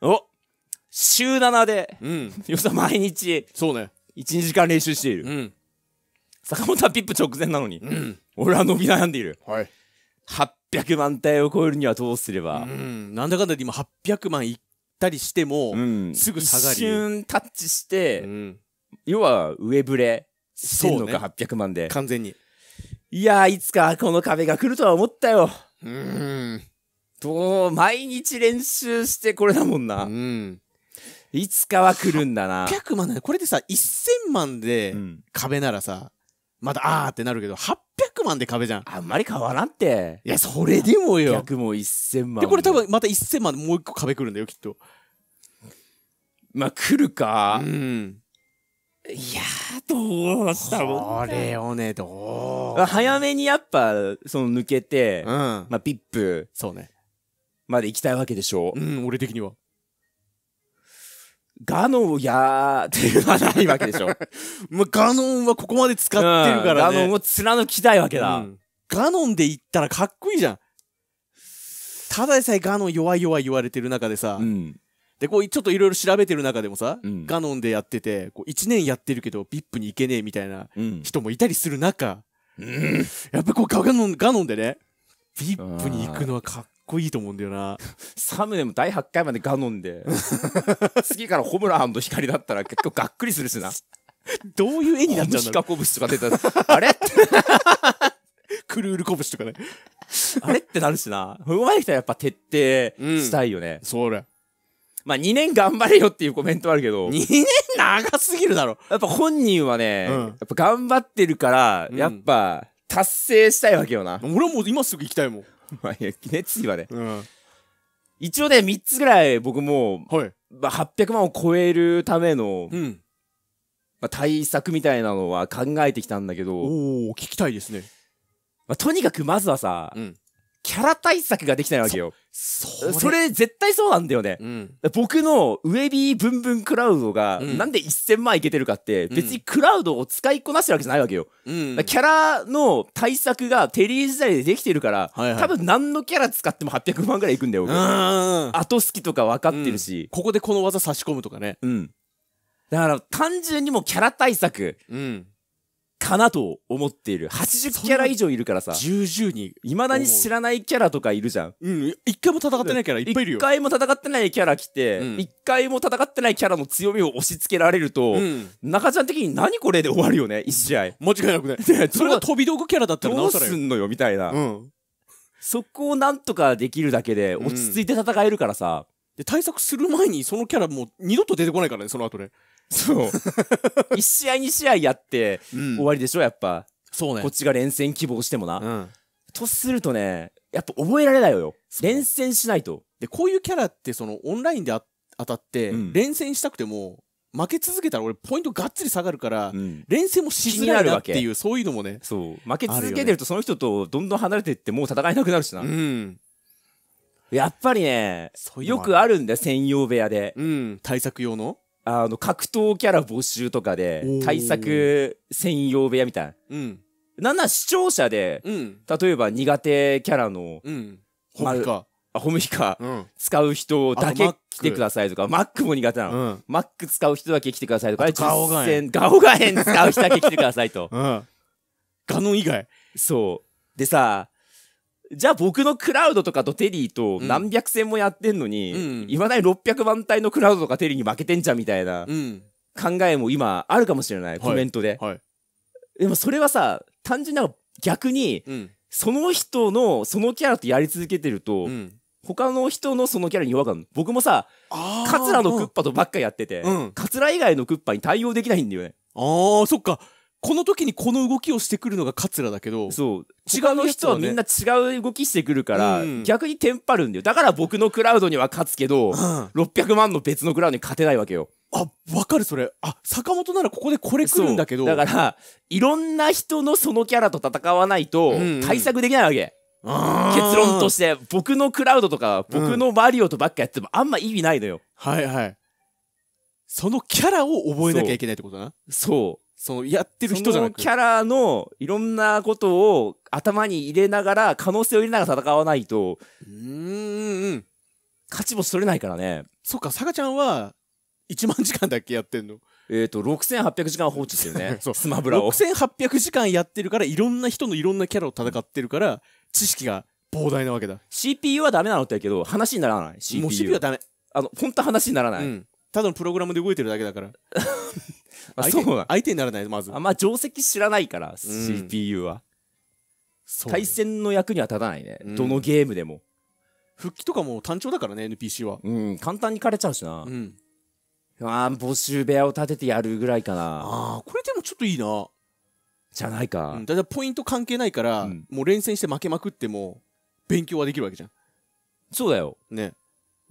お週7で、うん。よさ毎日、そうね。1、2時間練習している。うん。坂本はピップ直前なのに、うん。俺は伸び悩んでいる。はい。800万体を超えるにはどうすれば。うん。なんだかんだで今800万いったりしても、うん。すぐ下がり。一瞬タッチして、うん。要は上振れしてんのか、ね、800万で。完全に。いやいつかこの壁が来るとは思ったよ。うん。どう、毎日練習してこれだもんな。うん。いつかは来るんだな。800万だね。これでさ、1000万で壁ならさ、まだあーってなるけど、800万で壁じゃん。あんまり変わらんって。いや、それでもよ。100も1000万。で、これ多分また1000万もう一個壁来るんだよ、きっと。まあ、来るか。うん。いやどうしたもんこれをね、どう。早めにやっぱ、その抜けて、うん、まあ、ピップ。そうね。まで行きたいわけでしょう。うん、俺的には。ガノンやーっていうのはないわけでしょ。まあ、ガノンはここまで使ってるからね。ガノンを貫きたいわけだ。うんガノンで行ったらかっこいいじゃん。ただでさえガノン弱い弱い言われてる中でさ、うん、でこうちょっといろいろ調べてる中でもさ、うんガノンでやっててこう1年やってるけど VIP に行けねえみたいな人もいたりする中、やっぱこうガノンガノンでね VIP に行くのはかっこいいと思うんだよな。サムネも第8回までガノンで、次からホムラン光だったら結構がっくりするしな。どういう絵になっちゃうんだろう。シカ拳とか出たら、あれ クルール拳とかね。あれってなるしな。うまい人はやっぱ徹底したいよね。うん、それ。まあ2年頑張れよっていうコメントあるけど。2年長すぎるだろ。やっぱ本人はね、うん、やっぱ頑張ってるから、やっぱ達成したいわけよな。俺はもう今すぐ行きたいもん。まあ、や、熱意はね。うん。一応ね、三つぐらい僕も、はい。まあ、800万を超えるための、うん。まあ、対策みたいなのは考えてきたんだけど。おお聞きたいですね。まあ、とにかくまずはさ、うん。キャラ対策ができないわけよ。それそれ絶対そうなんだよね。うん、僕のウェビーブンブンクラウドが、何なんで1000万いけてるかって、別にクラウドを使いこなしてるわけじゃないわけよ。うん、キャラの対策がテリー時代でできてるから、はいはい、多分何のキャラ使っても800万ぐらいいくんだよ、僕。後好きとか分かってるし、うん、ここでこの技差し込むとかね。うん。だから単純にもキャラ対策。うんかなと思っている。80キャラ以上いるからさ。重々に。未だに知らないキャラとかいるじゃん。うん。一回も戦ってないキャラいっぱいいるよ。一回も戦ってないキャラ来て、一、うん、回も戦ってないキャラの強みを押し付けられると、うん、中ちゃん的に何これで終わるよね、一試合。間違いなくね。それが飛び道具キャラだったらどうすんのよ、みたいな。うん。そこをなんとかできるだけで、落ち着いて戦えるからさ。うん、で、対策する前にそのキャラもう二度と出てこないからね、その後ね。そう。1 試合2試合やって終わりでしょ、やっぱ。そうねこっちが連戦希望してもな。うんとするとね、やっぱ覚えられないよ。連戦しないと。でこういうキャラってそのオンラインであ当たって、連戦したくても負け続けたら俺ポイントがっつり下がるから、連戦もしづらいなっていうそういうのもねそう。負け続けてるとその人とどんどん離れていってもう戦えなくなるしな。うんやっぱりね、そうよくあるんだよ、専用部屋で。うん対策用のあの、格闘キャラ募集とかで、対策専用部屋みたいな。うん。なんなら視聴者で、うん、例えば苦手キャラの、うん、ホムヒカ。あ、ホムヒカ、うん、使う人だけ来てくださいとか、マックも苦手なの、うん。マック使う人だけ来てくださいとか、ガオガエン。ガオガエン使う人だけ来てくださいと。うん。ガノン以外そう。でさ、じゃあ僕のクラウドとかとテリーと何百戦もやってんのに、いまだに600万体のクラウドとかテリーに負けてんじゃんみたいな考えも今あるかもしれない、コメントで。はいはい、でもそれはさ、単純な逆に、その人のそのキャラとやり続けてると、他の人のそのキャラに弱くなる僕もさカツラのクッパとばっかやってて、うん、カツラ以外のクッパに対応できないんだよねああ、そっかこの時にこの動きをしてくるのが桂だけどそう違う人はみんな違う動きしてくるから、逆にテンパるんだよだから僕のクラウドには勝つけど、600万の別のクラウドに勝てないわけよあ、わかるそれ。あ、坂本ならここでこれ来るんだけど。だから、いろんな人のそのキャラと戦わないと、対策できないわけ。結論として、僕のクラウドとか、僕のマリオとばっかやってもあんま意味ないのよ、はいはい。そのキャラを覚えなきゃいけないってことな。そうそのやってる人じゃなくキャラのいろんなことを頭に入れながら可能性を入れながら戦わないとうん勝ち星取れないからねそっかさがちゃんは1万時間だけやってんのえっ、ー、と6800時間放置してるね スマブラを6800時間やってるからいろんな人のいろんなキャラを戦ってるから知識が膨大なわけだ CPU はダメなのってやけど話にならない CPU もう CPU はダメあの本当話にならない、うん、ただのプログラムで動いてるだけだから まあ、そうなん相手にならないまずあんま定石知らないから CPU は、そう対戦の役には立たないね、うんどのゲームでも復帰とかも単調だからね NPC はうん簡単に枯れちゃうしな、うんあ募集部屋を立ててやるぐらいかなああこれでもちょっといいなじゃないか、うん、だいたいポイント関係ないから、うんもう連戦して負けまくっても勉強はできるわけじゃんそうだよね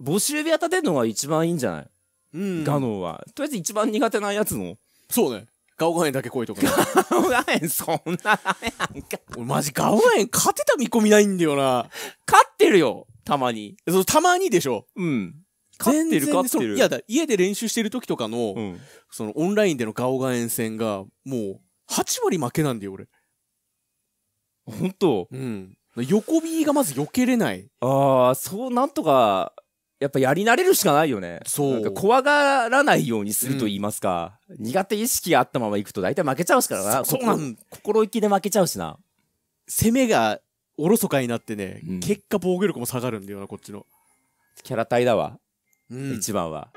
募集部屋立てるのが一番いいんじゃないガノンは。とりあえず一番苦手なやつの。そうね。ガオガエンだけ来いとか、ガオガエンそんなダメやんか。俺マジガオガエン勝てた見込みないんだよな。勝ってるよ。たまに。そたまにでしょ。うん。勝ってる勝ってる。いやだ、家で練習してる時とかの、うん、そのオンラインでのガオガエン戦が、もう、8割負けなんだよ、俺。ほんとうん。横 B がまず避けれない。ああ、そう、なんとか、やっぱやり慣れるしかないよね。そう。怖がらないようにすると言いますか、うん、苦手意識があったままいくと大体負けちゃうからな。そうなん心意気で負けちゃうしな。攻めがおろそかになってね、うん、結果防御力も下がるんだよな、こっちの。キャラ体だわ。うん、一番は。